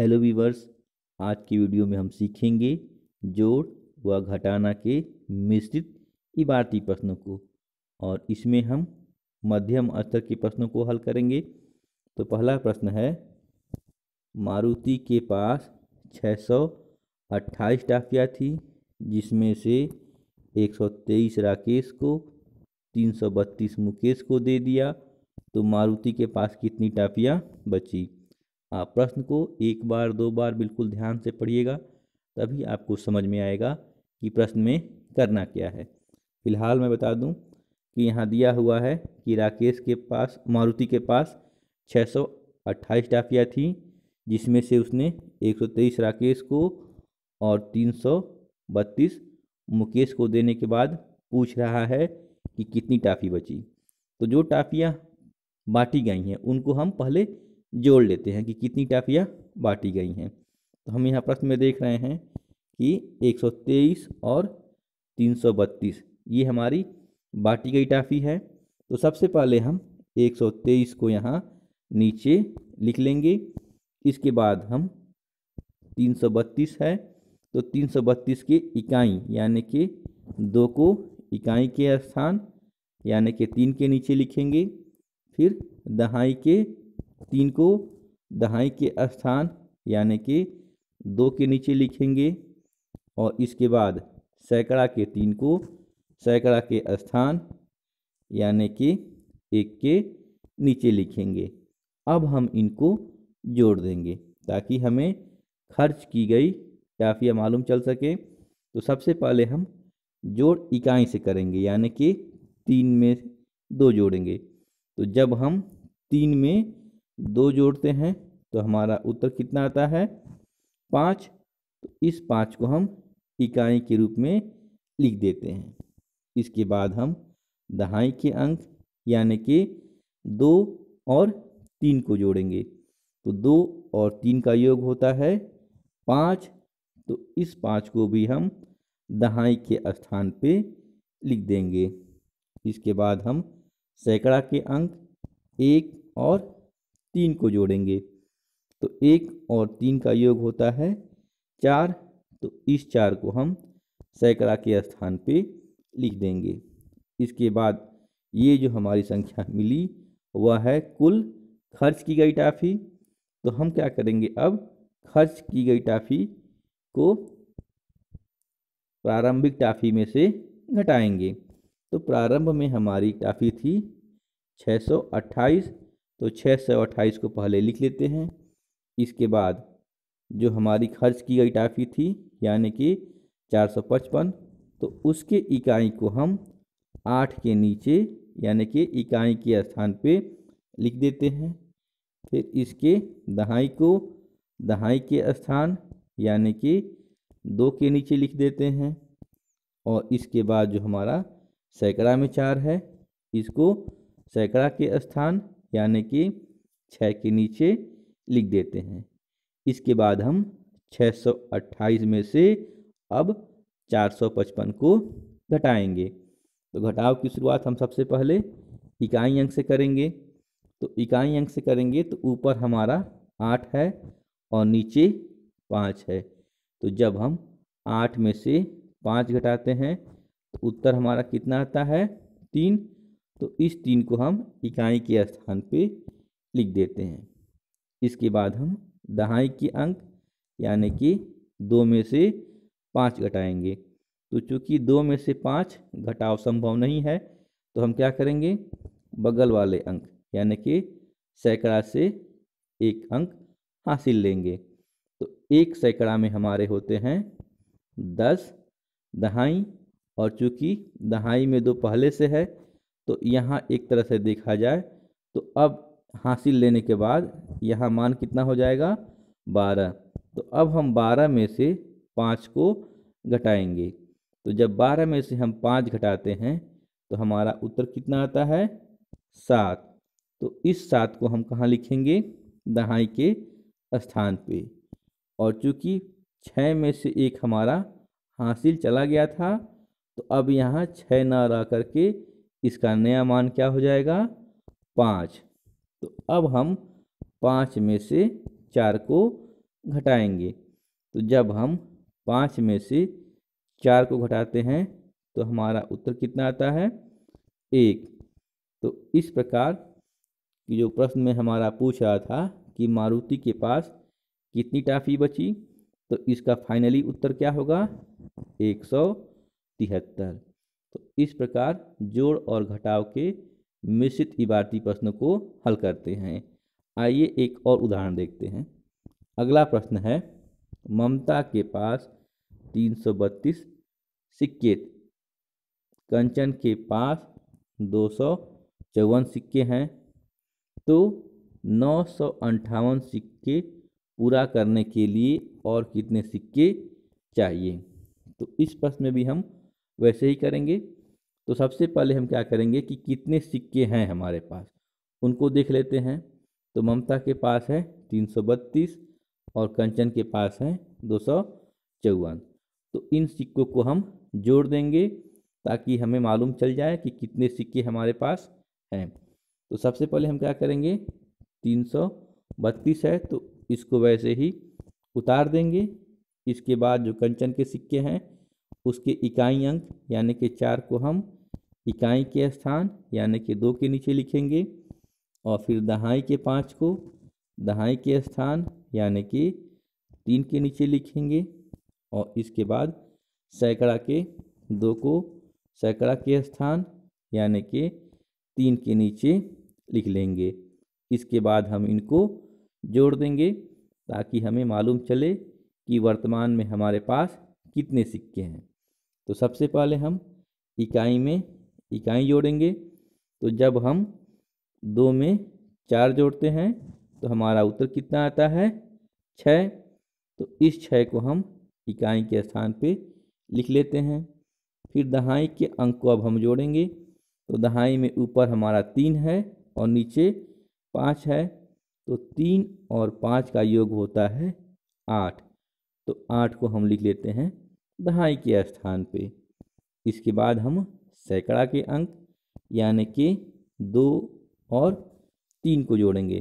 hello viewers आज की video में हम सीखेंगे जोड़ व घटाना के मिश्रित इबारती प्रश्नों को और इसमें हम मध्यम स्तर के प्रश्नों को हल करेंगे तो पहला प्रश्न है मारुति के पास छः सौ अट्ठाईस टाफिया थी जिसमें से एक सौ तेईस राकेश को तीन सौ बत्तीस मुकेश को दे दिया तो मारुति के पास कितनी टाफिया बची आप प्रश्न को एक बार दो बार बिल्कुल ध्यान से पढ़िएगा तभी आपको समझ में आएगा कि प्रश्न में करना क्या है फिलहाल मैं बता दूं कि यहाँ दिया हुआ है कि राकेश के पास मारुति के पास 628 डाकिया थी जिसमें से उसने 123 राकेश को और 332 मुकेश को देने के बाद पूछ रहा है कि कितनी टाफ़ी बची तो जो टाफ़ियाँ बांटी गई हैं उनको हम पहले जोड़ लेते हैं कि कितनी टाफियाँ बांटी गई हैं तो हम यहाँ प्रश्न में देख रहे हैं कि 123 और 332 ये हमारी बांटी गई टाफी है तो सबसे पहले हम 123 को यहाँ नीचे लिख लेंगे इसके बाद हम 332 है तो 332 के इकाई यानी कि दो को इकाई के स्थान यानी कि तीन के नीचे लिखेंगे फिर दहाई के तीन को दहाई के स्थान यानी कि दो के नीचे लिखेंगे और इसके बाद सैकड़ा के तीन को सैकड़ा के स्थान यानी कि एक के नीचे लिखेंगे अब हम इनको जोड़ देंगे ताकि हमें खर्च की गई काफिया मालूम चल सके तो सबसे पहले हम जोड़ इकाई से करेंगे यानी कि तीन में दो जोड़ेंगे तो जब हम तीन में दो जोड़ते हैं तो हमारा उत्तर कितना आता है पाँच तो इस पाँच को हम इकाई के रूप में लिख देते हैं इसके बाद हम दहाई के अंक यानी कि दो और तीन को जोड़ेंगे तो दो और तीन का योग होता है पाँच तो इस पाँच को भी हम दहाई के स्थान पे लिख देंगे इसके बाद हम सैकड़ा के अंक एक और तीन को जोड़ेंगे तो एक और तीन का योग होता है चार तो इस चार को हम सैकड़ा के स्थान पे लिख देंगे इसके बाद ये जो हमारी संख्या मिली वह है कुल खर्च की गई टाफ़ी तो हम क्या करेंगे अब खर्च की गई टाफ़ी को प्रारंभिक टाफ़ी में से घटाएंगे तो प्रारंभ में हमारी टाफ़ी थी 628 तो छः सौ अट्ठाईस को पहले लिख लेते हैं इसके बाद जो हमारी खर्च की गई टाफी थी यानी कि चार सौ पचपन तो उसके इकाई को हम आठ के नीचे यानी कि इकाई के स्थान पे लिख देते हैं फिर इसके दहाई को दहाई के स्थान यानी कि दो के नीचे लिख देते हैं और इसके बाद जो हमारा सैकड़ा में चार है इसको सैकड़ा के स्थान यानी कि छः के नीचे लिख देते हैं इसके बाद हम 628 में से अब 455 को घटाएंगे तो घटाव की शुरुआत हम सबसे पहले इकाई अंक से करेंगे तो इकाई अंक से करेंगे तो ऊपर हमारा आठ है और नीचे पाँच है तो जब हम आठ में से पाँच घटाते हैं तो उत्तर हमारा कितना आता है तीन तो इस तीन को हम इकाई के स्थान पे लिख देते हैं इसके बाद हम दहाई के अंक यानी कि दो में से पाँच घटाएंगे तो चूंकि दो में से पाँच घटाव संभव नहीं है तो हम क्या करेंगे बगल वाले अंक यानी कि सैकड़ा से एक अंक हासिल लेंगे तो एक सैकड़ा में हमारे होते हैं दस दहाई और चूंकि दहाई में दो पहले से है तो यहाँ एक तरह से देखा जाए तो अब हासिल लेने के बाद यहाँ मान कितना हो जाएगा बारह तो अब हम बारह में से पाँच को घटाएंगे तो जब बारह में से हम पाँच घटाते हैं तो हमारा उत्तर कितना आता है सात तो इस सात को हम कहाँ लिखेंगे दहाई के स्थान पे और चूँकि छः में से एक हमारा हासिल चला गया था तो अब यहाँ छः ना रह करके इसका नया मान क्या हो जाएगा पाँच तो अब हम पाँच में से चार को घटाएंगे तो जब हम पाँच में से चार को घटाते हैं तो हमारा उत्तर कितना आता है एक तो इस प्रकार कि जो प्रश्न में हमारा पूछ रहा था कि मारुति के पास कितनी टाफी बची तो इसका फाइनली उत्तर क्या होगा एक सौ तिहत्तर इस प्रकार जोड़ और घटाव के मिश्रित इबारती प्रश्न को हल करते हैं आइए एक और उदाहरण देखते हैं अगला प्रश्न है ममता के पास 332 सिक्के कंचन के पास दो सिक्के हैं तो नौ सिक्के पूरा करने के लिए और कितने सिक्के चाहिए तो इस प्रश्न में भी हम वैसे ही करेंगे तो सबसे पहले हम क्या करेंगे कि कितने सिक्के हैं हमारे पास उनको देख लेते हैं तो ममता के पास है तीन सौ बत्तीस और कंचन के पास है दो सौ चौवन तो इन सिक्कों को हम जोड़ देंगे ताकि हमें मालूम चल जाए कि कितने सिक्के हमारे पास हैं तो सबसे पहले हम क्या करेंगे तीन सौ बत्तीस है तो इसको वैसे ही उतार देंगे इसके बाद जो कंचन के सिक्के हैं उसके इकाई अंक यानी कि चार को हम इकाई के स्थान यानी कि दो के नीचे लिखेंगे और फिर दहाई के पाँच को दहाई के स्थान यानी कि तीन के नीचे लिखेंगे और इसके बाद सैकड़ा के दो को सैकड़ा के स्थान यानी कि तीन के नीचे लिख लेंगे इसके बाद हम इनको जोड़ देंगे ताकि हमें मालूम चले कि वर्तमान में हमारे पास कितने सिक्के हैं तो सबसे पहले हम इकाई में इकाई जोड़ेंगे तो जब हम दो में चार जोड़ते हैं तो हमारा उत्तर कितना आता है छः तो इस छः को हम इकाई के स्थान पे लिख लेते हैं फिर दहाई के अंक को अब हम जोड़ेंगे तो दहाई में ऊपर हमारा तीन है और नीचे पाँच है तो तीन और पाँच का योग होता है आठ तो आठ को हम लिख लेते हैं दहाई के स्थान पे इसके बाद हम सैकड़ा के अंक यानी कि दो और तीन को जोड़ेंगे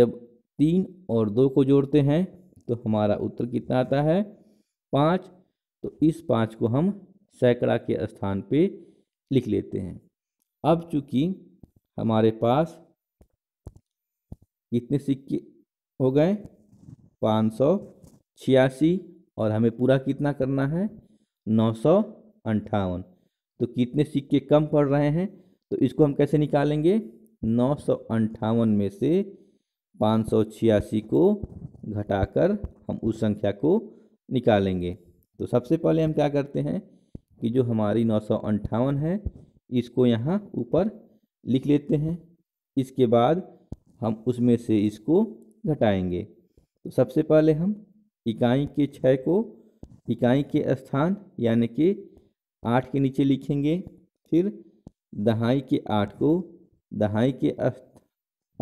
जब तीन और दो को जोड़ते हैं तो हमारा उत्तर कितना आता है पाँच तो इस पाँच को हम सैकड़ा के स्थान पे लिख लेते हैं अब चूंकि हमारे पास कितने सिक्के हो गए पाँच सौ छियासी और हमें पूरा कितना करना है नौ सौ अंठावन तो कितने सिक्के कम पड़ रहे हैं तो इसको हम कैसे निकालेंगे नौ सौ अंठावन में से पाँच सौ छियासी को घटाकर हम उस संख्या को निकालेंगे तो सबसे पहले हम क्या करते हैं कि जो हमारी नौ सौ अंठावन है इसको यहाँ ऊपर लिख लेते हैं इसके बाद हम उसमें से इसको घटाएंगे तो सबसे पहले हम इकाई के छः को इकाई के स्थान यानी कि आठ के नीचे लिखेंगे फिर दहाई के आठ को दहाई के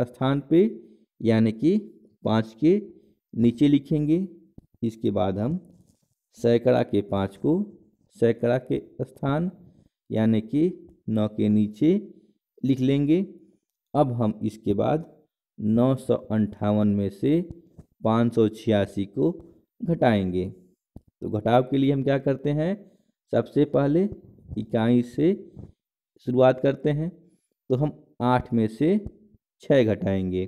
स्थान पे यानी कि पाँच के नीचे लिखेंगे इसके बाद हम सैकड़ा के पाँच को सैकड़ा के स्थान यानी कि नौ के नीचे लिख लेंगे अब हम इसके बाद नौ सौ अंठावन में से पाँच सौ छियासी को घटाएंगे तो घटाव के लिए हम क्या करते हैं सबसे पहले इकाई से शुरुआत करते हैं तो हम आठ में से छः घटाएंगे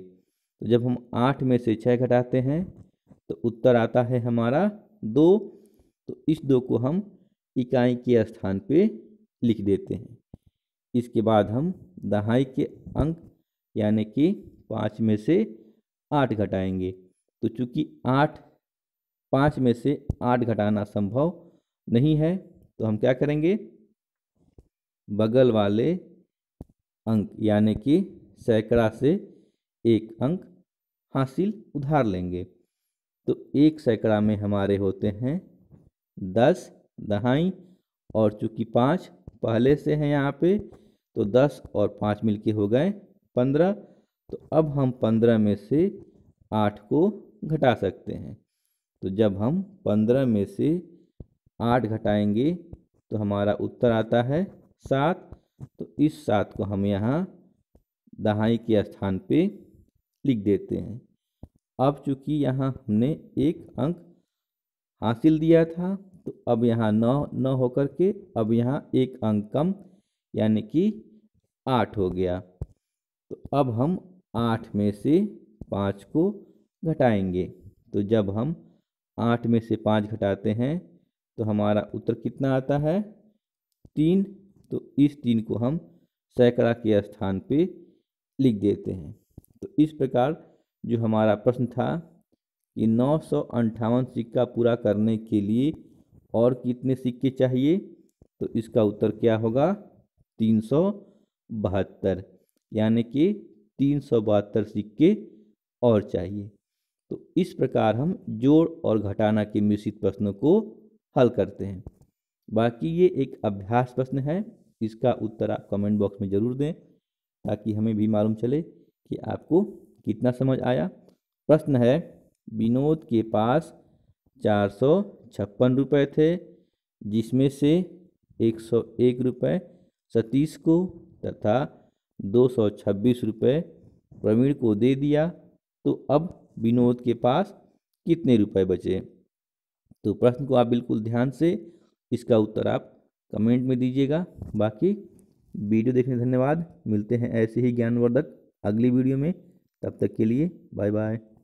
तो जब हम आठ में से छः घटाते हैं तो उत्तर आता है हमारा दो तो इस दो को हम इकाई के स्थान पे लिख देते हैं इसके बाद हम दहाई के अंक यानी कि पाँच में से आठ घटाएंगे तो चूँकि आठ पाँच में से आठ घटाना संभव नहीं है तो हम क्या करेंगे बगल वाले अंक यानी कि सैकड़ा से एक अंक हासिल उधार लेंगे तो एक सैकड़ा में हमारे होते हैं दस दहाई और चूंकि पाँच पहले से हैं यहाँ पे तो दस और पाँच मिलके हो गए पंद्रह तो अब हम पंद्रह में से आठ को घटा सकते हैं तो जब हम पंद्रह में से आठ घटाएंगे तो हमारा उत्तर आता है सात तो इस सात को हम यहाँ दहाई के स्थान पे लिख देते हैं अब चूंकि यहाँ हमने एक अंक हासिल दिया था तो अब यहाँ नौ न होकर के अब यहाँ एक अंक कम यानी कि आठ हो गया तो अब हम आठ में से पाँच को घटाएंगे तो जब हम आठ में से पाँच घटाते हैं तो हमारा उत्तर कितना आता है तीन तो इस तीन को हम सैकड़ा के स्थान पे लिख देते हैं तो इस प्रकार जो हमारा प्रश्न था कि नौ सौ अंठावन सिक्का पूरा करने के लिए और कितने सिक्के चाहिए तो इसका उत्तर क्या होगा तीन सौ बहत्तर यानी कि तीन सौ बहत्तर सिक्के और चाहिए तो इस प्रकार हम जोड़ और घटाना के मिश्रित प्रश्नों को हल करते हैं बाकी ये एक अभ्यास प्रश्न है इसका उत्तर आप कमेंट बॉक्स में ज़रूर दें ताकि हमें भी मालूम चले कि आपको कितना समझ आया प्रश्न है विनोद के पास चार सौ छप्पन रुपये थे जिसमें से एक सौ एक रुपये सतीश को तथा दो सौ छब्बीस रुपये प्रवीण को दे दिया तो अब विनोद के पास कितने रुपए बचे तो प्रश्न को आप बिल्कुल ध्यान से इसका उत्तर आप कमेंट में दीजिएगा बाकी वीडियो देखने धन्यवाद मिलते हैं ऐसे ही ज्ञानवर्धक अगली वीडियो में तब तक के लिए बाय बाय